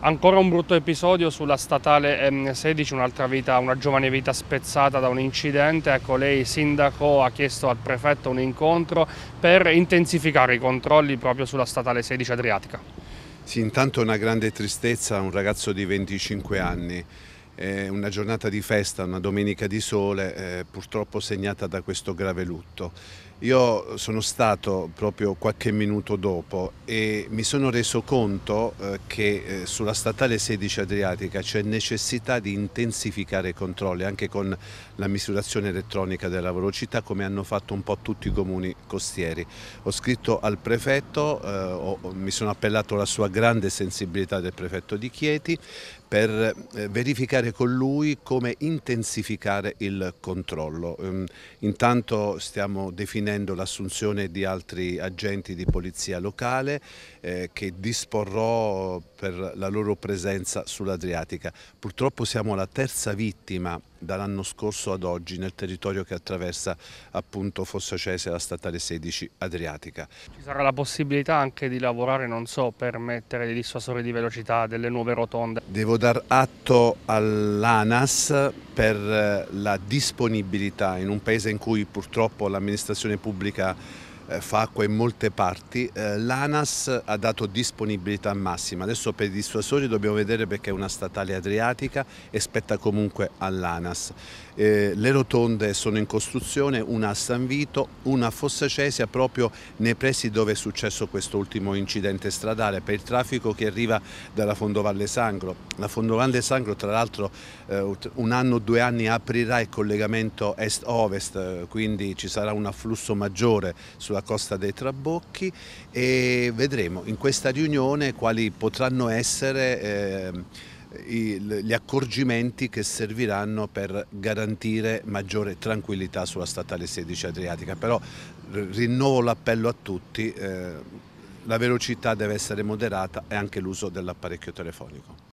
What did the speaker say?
Ancora un brutto episodio sulla statale M16, ehm, un'altra vita, una giovane vita spezzata da un incidente. Ecco, lei sindaco ha chiesto al prefetto un incontro per intensificare i controlli proprio sulla statale 16 Adriatica. Sì, intanto una grande tristezza, un ragazzo di 25 anni una giornata di festa, una domenica di sole, eh, purtroppo segnata da questo grave lutto. Io sono stato proprio qualche minuto dopo e mi sono reso conto eh, che eh, sulla statale 16 Adriatica c'è necessità di intensificare i controlli anche con la misurazione elettronica della velocità come hanno fatto un po' tutti i comuni costieri. Ho scritto al prefetto, eh, mi sono appellato alla sua grande sensibilità del prefetto di Chieti per verificare con lui come intensificare il controllo. Ehm, intanto stiamo definendo imminendo l'assunzione di altri agenti di polizia locale eh, che disporrò per la loro presenza sull'Adriatica. Purtroppo siamo la terza vittima dall'anno scorso ad oggi nel territorio che attraversa appunto Fossacese e la statale 16 Adriatica. Ci sarà la possibilità anche di lavorare, non so, per mettere dei dissuasori di velocità, delle nuove rotonde? Devo dar atto all'ANAS per la disponibilità in un paese in cui purtroppo l'amministrazione pubblica eh, fa acqua in molte parti, eh, l'ANAS ha dato disponibilità massima, adesso per i dissuasori dobbiamo vedere perché è una statale adriatica e spetta comunque all'ANAS. Eh, le rotonde sono in costruzione, una a San Vito, una a Fossa Cesia proprio nei pressi dove è successo questo ultimo incidente stradale per il traffico che arriva dalla Fondovalle Sangro. La Fondovalle Sangro tra l'altro un anno o due anni aprirà il collegamento est-ovest, quindi ci sarà un afflusso maggiore sulla alla costa dei Trabocchi e vedremo in questa riunione quali potranno essere eh, gli accorgimenti che serviranno per garantire maggiore tranquillità sulla statale 16 Adriatica. Però rinnovo l'appello a tutti, eh, la velocità deve essere moderata e anche l'uso dell'apparecchio telefonico.